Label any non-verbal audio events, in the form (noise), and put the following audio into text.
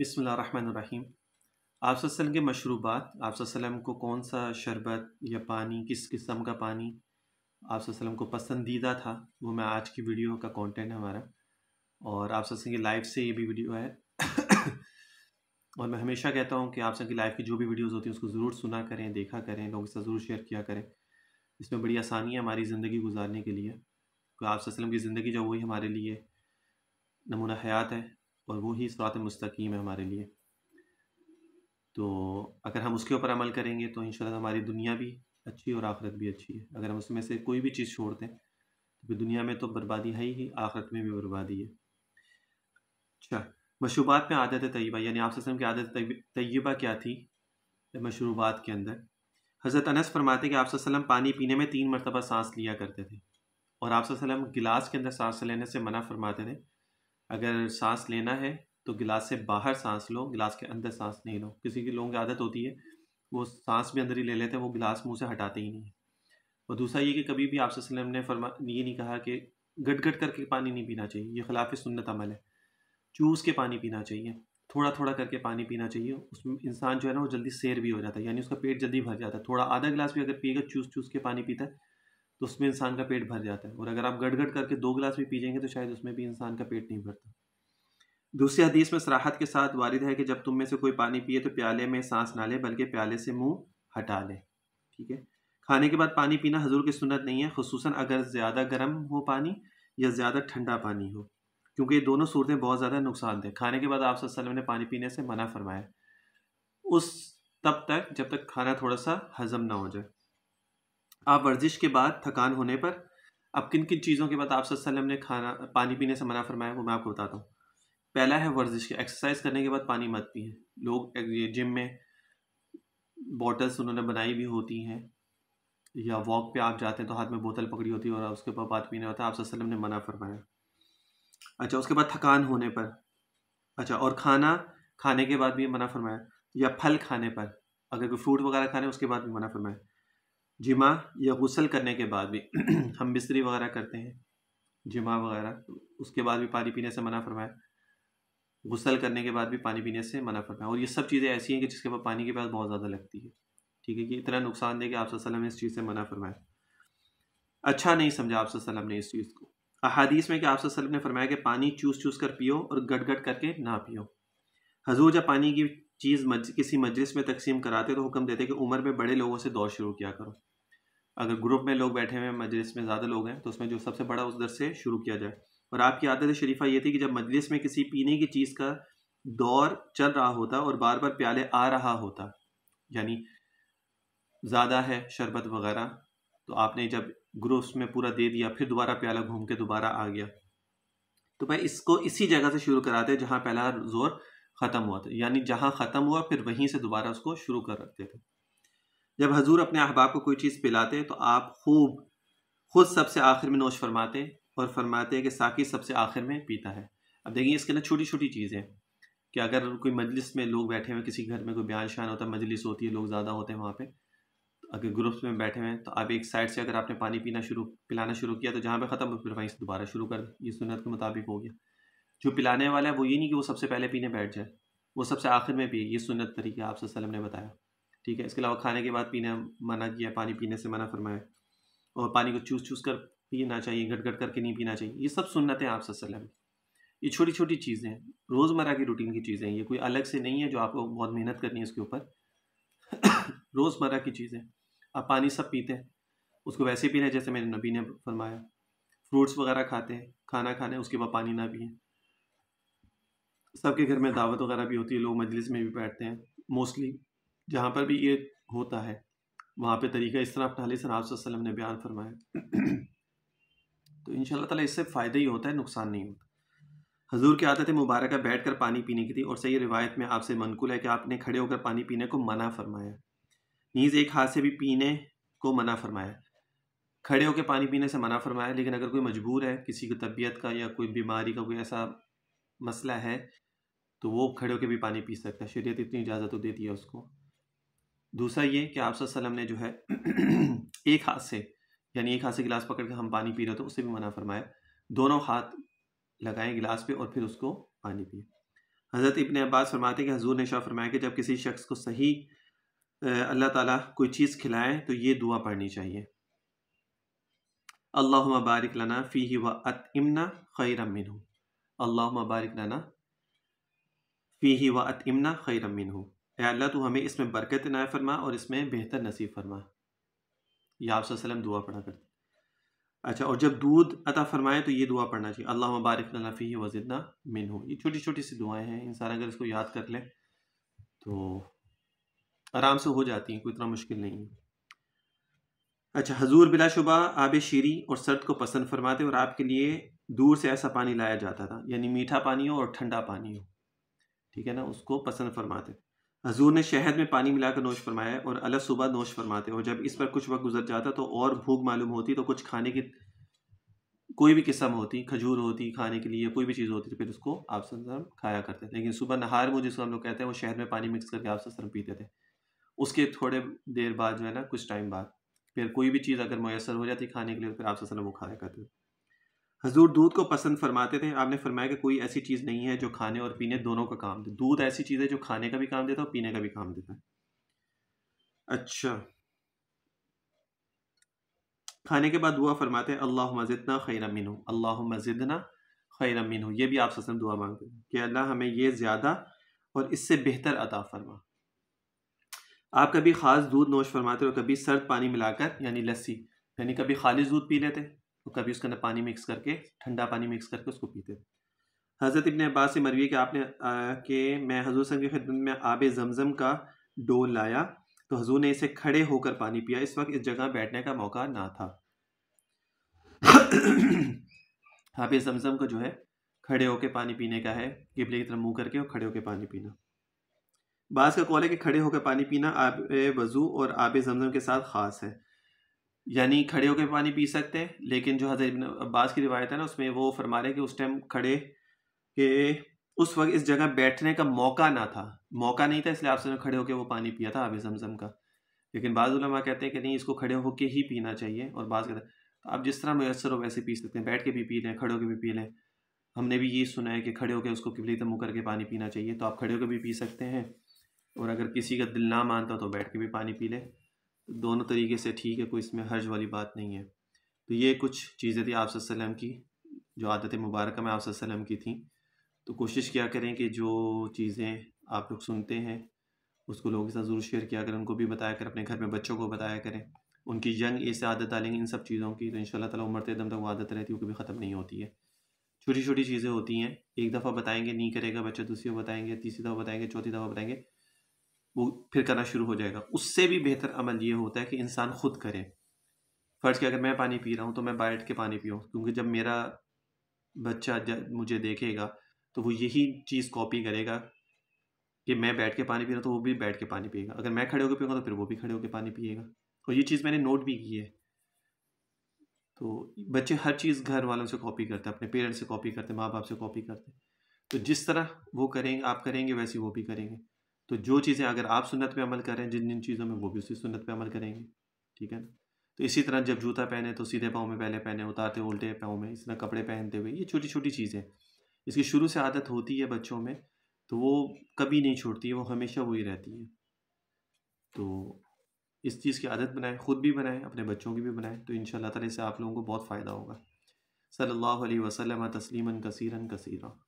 बसमीम आप के मशरूबात आप को कौन सा शरबत या पानी किस किस्म का पानी आप को पसंदीदा था वो मैं आज की वीडियो का कंटेंट है हमारा और आप की लाइफ से ये भी वीडियो है (coughs) और मैं हमेशा कहता हूँ कि आप की लाइफ की जो भी वीडियोस होती हैं उसको ज़रूर सुना करें देखा करें लोगों से ज़रूर शेयर किया करें इसमें बड़ी आसानी है हमारी ज़िंदगी गुजारने के लिए क्योंकि तो आप की ज़िंदगी जो वही हमारे लिए नमूना हयात है और वो ही सरात मुस्तकीम है हमारे लिए तो अगर हम उसके ऊपर अमल करेंगे तो इन हमारी दुनिया भी अच्छी और आखरत भी अच्छी है अगर हम उसमें से कोई भी चीज़ छोड़ दें तो फिर दुनिया में तो बर्बादी है ही आख़रत में भी बर्बादी है अच्छा मशरूबात में आदत तयबा यानी आप की आदत तयबा क्या थी मशरूबात के अंदर हज़रत अनस फरमाते कि आप पानी पीने में तीन मरतबा सांस लिया करते थे और आप गिलास के अंदर सांस लेने से मना फरमाते थे अगर सांस लेना है तो गिलास से बाहर सांस लो गिलास के अंदर सांस नहीं लो किसी की लोगों की आदत होती है वो सांस भी अंदर ही ले लेते हैं वो गिलास मुंह से हटाते ही नहीं और दूसरा ये कि कभी भी आपसे वसलम ने फरमा ये नहीं कहा कि गट गट करके पानी नहीं पीना चाहिए ये खिलाफ सुन्नत अमल है चूस के पानी पीना चाहिए थोड़ा थोड़ा करके पानी पीना चाहिए उसमें इंसान जो है ना वो जल्दी सैर भी हो जाता है यानी उसका पेट जल्दी भर जाता है थोड़ा आधा गिलास भी अगर पिएगा चूस चूस के पानी पीता है तो उसमें इंसान का पेट भर जाता है और अगर आप गड़गड़ करके दो गिलास भी पी जाएंगे तो शायद उसमें भी इंसान का पेट नहीं भरता दूसरी हदीस में सराहत के साथ वारिद है कि जब तुम में से कोई पानी पिए तो प्याले में सांस ना ले बल्कि प्याले से मुंह हटा ले ठीक है खाने के बाद पानी पीना हजूर की सुनत नहीं है खसूस अगर ज़्यादा गर्म हो पानी या ज़्यादा ठंडा पानी हो क्योंकि ये दोनों सूरतें बहुत ज़्यादा नुकसानदेह खाने के बाद आप सल्लम ने पानी पीने से मना फरमाया उस तब तक जब तक खाना थोड़ा सा हजम ना हो जाए आप वर्जिश के बाद थकान होने पर अब किन किन चीज़ों के बाद आप सल्लम ने खाना पानी पीने से मना फरमाया वो मैं आपको बताता हूँ पहला है वर्जिश एक्सरसाइज करने के बाद पानी मत पिए लोग ये जिम में बॉटल्स उन्होंने बनाई भी होती हैं या वॉक पे आप जाते हैं तो हाथ में बोतल पकड़ी होती है और उसके ऊपर पानी पीने होता है आप सल्लम ने मना फरमाया अच्छा उसके बाद थकान होने पर अच्छा और खाना खाने के बाद भी मना फरमाया या फल खाने पर अगर कोई फ्रूट वगैरह खाने उसके बाद भी मना फरमाया जिमा या गसल करने के बाद भी (clears throat) हम बिस्तरी वगैरह करते हैं जिमा वगैरह उसके बाद भी पानी पीने से मना फरमाया गसल करने के बाद भी पानी पीने से मना फरमाया और ये सब चीज़ें ऐसी हैं कि जिसके बाद पानी की पास बहुत ज़्यादा लगती है ठीक है कि इतना नुकसान दे कि आप ने इस चीज़ से मना फरमाया अच्छा नहीं समझा आप ने इस चीज़ को अहादीस में कि आप ने फरमाया कि पानी चूस चूस कर पियो और गट गट करके ना पियो हजूर जब पानी की चीज़ मज, किसी मजलिस में तकसीम कराते तो हुक्म देते कि उम्र में बड़े लोगों से दौर शुरू किया करो अगर ग्रुप में लोग बैठे हुए मजलिस में ज़्यादा लोग हैं तो उसमें जो सबसे बड़ा उस दर से शुरू किया जाए और आपकी आदत शरीफा ये थी कि जब मजलिस में किसी पीने की चीज़ का दौर चल रहा होता और बार बार प्याले आ रहा होता यानी ज़्यादा है शरबत वगैरह तो आपने जब ग्रोस में पूरा दे दिया फिर दोबारा प्याला घूम के दोबारा आ गया तो भाई इसको इसी जगह से शुरू कराते जहाँ पहला जोर ख़त्म हुआ था यानी जहाँ ख़त्म हुआ फिर वहीं से दोबारा उसको शुरू कर रखते थे जब हजूर अपने अहबाब को कोई चीज़ पिलाते तो आप खूब खुद सबसे आखिर में नोश फरमाते और फरमाते हैं कि साकी सबसे आखिर में पीता है अब देखिए इसके अंदर छोटी छोटी चीज़ें कि अगर कोई मजलिस में लोग बैठे हुए किसी घर में कोई बयान शान होता है मजलिस होती है लोग ज़्यादा होते हैं वहाँ पर तो अगर ग्रुप्स में बैठे हुए हैं तो आप एक साइड से अगर आपने पानी पीना शुरू पिलाना शुरू किया तो जहाँ पर ख़त्म फिर वहीं से दोबारा शुरू कर ये सुनत के मुताबिक हो गया जो पिलाने वाला है वो ये नहीं कि वो सबसे पहले पीने बैठ जाए वो सबसे आखिर में पिए ये सुन्नत तरीका आप वसलम ने बताया ठीक है इसके अलावा खाने के बाद पीना मना किया पानी पीने से मना फरमाया और पानी को चूस चूस कर पीना चाहिए घट घट करके नहीं पीना चाहिए ये सब है आप वसलम ये छोटी छोटी चीज़ें हैं रोज़मर्रा की रूटीन की चीज़ें हैं ये कोई अलग से नहीं है जो आपको बहुत मेहनत करनी है इसके ऊपर (coughs) रोज़मर्रा की चीज़ें आप पानी सब पीते हैं उसको वैसे पीना है जैसे मेरे नबी ने फरमाया फ्रूट्स वगैरह खाते हैं खाना खाने उसके बाद पानी ना पिए सबके घर में दावत वगैरह भी होती है लोग मजलिस में भी बैठते हैं मोस्टली जहाँ पर भी ये होता है वहाँ पे तरीका इस तरह अपना सर वसल्लम ने बयान फरमाया तो इन ताला इससे फ़ायदा ही होता है नुकसान नहीं होता हजूर की आदत मुबारक बैठ कर पानी पीने की थी और सही रिवायत में आपसे मनकुल है कि आपने खड़े होकर पानी पीने को मना फरमाया नीज़ एक हाथ से भी पीने को मना फरमाया खड़े होकर पानी पीने से मना फरमाया लेकिन अगर कोई मजबूर है किसी की तबीयत का या कोई बीमारी का कोई ऐसा मसला है तो वो खड़े होकर भी पानी पी सकता है शरीयत इतनी इजाज़त तो देती है उसको दूसरा ये कि आप सल्लम ने जो है (clears throat) एक हाथ से यानी एक हाथ से गिलास पकड़ के हम पानी पी रहे तो उसे भी मना फरमाया दोनों हाथ लगाएं गिलास पे और फिर उसको पानी पिए हज़रत इबन अब्बास फरमाते कि हजूर ने शाह फरमाया कि जब किसी शख्स को सही अल्लाह ताला कोई चीज़ खिलाएं तो ये दुआ पढ़नी चाहिए अल्लाह बारिक लाना फ़ी व अत इमना खैर मिन अल्लाह बारिक लाना फ़ी ही व अतमना खैरमिन हो अल्लाह तो हमें इसमें बरकत नाय फरमा और इसमें बेहतर नसीब फरमा यह आप दुआ पढ़ा करते अच्छा और जब दूध अता फरमाए तो ये दुआ पढ़ना चाहिए अल्लाह मुबारक फ़ी वज़िदना मिन हो ये छोटी छोटी सी दुआएँ हैं इंसान अगर इसको याद कर लें तो आराम से हो जाती हैं कोई इतना मुश्किल नहीं है अच्छा हजूर बिलाशुबा आब शीरी और सर्द को पसंद फरमाते और आपके लिए दूर से ऐसा पानी लाया जाता था यानी मीठा पानी हो और ठंडा पानी हो ठीक है ना उसको पसंद फरमाते हजूर ने शहद में पानी मिलाकर नोश फरमाया और अलग सुबह नोश फरमाते और जब इस पर कुछ वक्त गुजर जाता तो और भूख मालूम होती तो कुछ खाने की कोई भी किस्म होती खजूर होती खाने के लिए कोई भी चीज़ होती तो फिर उसको आप ससरम खाया करते लेकिन सुबह नहार में जिसको हम लोग कहते हैं वो शहद में पानी मिक्स करके आप ससरम पीते थे उसके थोड़े देर बाद जो है ना कुछ टाइम बाद फिर कोई भी चीज़ अगर मैसर हो जाती खाने के लिए तो फिर आप ससरम वो खाया करते थे हजूर दूध को पसंद फरमाते थे आपने फरमाया कि कोई ऐसी चीज़ नहीं है जो खाने और पीने दोनों का काम दे दूध ऐसी चीज़ है जो खाने का भी काम देता है और पीने का भी काम देता है अच्छा खाने के बाद दुआ फरमाते हैं अल्लाह मजिदना खैर मिन अल्लाह मजिदना खैर मिन ये भी आप ससन दुआ मांगते हैं कि अल्लाह हमें ये ज़्यादा और इससे बेहतर अता फरमा आप कभी ख़ास दूध नोश फरमाते हो कभी सर्द पानी मिलाकर यानी लस्सी यानी कभी खालिश दूध पी लेते तो कभी उसके अंदर पानी मिक्स करके ठंडा पानी मिक्स करके उसको पीते थे हज़रत इबन अब्बास से मरवी कि आपने कि मैं हजूर सन की खिदमत में आब जमज़म का डोल लाया तो हजूर ने इसे खड़े होकर पानी पिया इस वक्त इस जगह बैठने का मौका ना था (coughs) आब जमज़म को जो है खड़े होकर पानी पीने का है गिबले की तरफ मुँह करके और खड़े होकर पानी पीना बास का कॉल है कि खड़े होकर पानी पीना आब वज़ू और आब जमज़म के साथ ख़ास है यानी खड़े होकर पानी पी सकते हैं लेकिन जो हज़रत अब्बास की रिवायत है ना उसमें वो फरमा रहे कि उस टाइम खड़े के उस वक्त इस जगह बैठने का मौका ना था मौका नहीं था इसलिए आपसे खड़े होकर वो पानी पिया था आबे जमजम का लेकिन बाज़ुलमा कहते हैं कि नहीं इसको खड़े होकर ही पीना चाहिए और बाज़ कहते हैं आप जिस तरह मैसर हो वैसे पी सकते हैं बैठ के भी पी लें खड़े होकर भी पी लें हमने भी ये सुना है कि खड़े होकर उसको किबली तमु करके पानी पीना चाहिए तो आप खड़े होकर भी पी सकते हैं और अगर किसी का दिल ना मानता तो बैठ के भी पानी पी लें दोनों तरीके से ठीक है कोई इसमें हर्ज वाली बात नहीं है तो ये कुछ चीज़ें थी आप की जो आदत मुबारक में आप की थी तो कोशिश किया करें कि जो चीज़ें आप लोग सुनते हैं उसको लोगों के साथ ज़रूर शेयर किया करें उनको भी बताया करें अपने घर में बच्चों को बताया करें उनकी यंग एज से आदत डालेंगे इन सब चीज़ों की तो इन शाला तला उम्र दम तक वो आदत रहती है वो कभी ख़त्म नहीं होती है छोटी छोटी चीज़ें होती हैं एक दफ़ा बताएंगे नहीं करेगा बच्चा दूसरी दफ़ा बताएंगे तीसरी दफ़ा बताएंगे चौथी दफ़ा बताएंगे वो फिर करना शुरू हो जाएगा उससे भी बेहतर अमल ये होता है कि इंसान खुद करे फ़र्ज़ के अगर मैं पानी पी रहा हूँ तो मैं बैठ के पानी पीऊँ क्योंकि जब मेरा बच्चा जब मुझे देखेगा तो वो यही चीज़ कॉपी करेगा कि मैं बैठ के पानी पी रहा हूँ तो वो भी बैठ के पानी पिएगा अगर मैं खड़े होकर पीऊँगा तो फिर वो भी खड़े होकर पानी पिएगा और ये चीज़ मैंने नोट भी की है तो बच्चे हर चीज़ घर वालों से कॉपी करते हैं अपने पेरेंट्स से कॉपी करते हैं माँ बाप से कॉपी करते हैं तो जिस तरह वो करेंगे आप करेंगे वैसे वो भी करेंगे तो जो चीज़ें अगर आप सुनत पे अमल करें जिन जिन चीज़ों में वो भी उसी सुनत पे अमल करेंगे ठीक है तो इसी तरह जब जूता पहने तो सीधे पाँव में पहले पहने उतारते उल्टे पाँव में इस तरह कपड़े पहनते हुए ये छोटी छोटी चीज़ें इसकी शुरू से आदत होती है बच्चों में तो वो कभी नहीं छोड़ती वो हमेशा वही रहती है तो इस चीज़ की आदत बनाएं खुद भी बनाएं अपने बच्चों की भी बनाएं तो इन शाला से आप लोगों को बहुत फ़ायदा होगा सल्लल्लाहु अलैहि वसल्लम तस्लीमन कसीरन कसीरा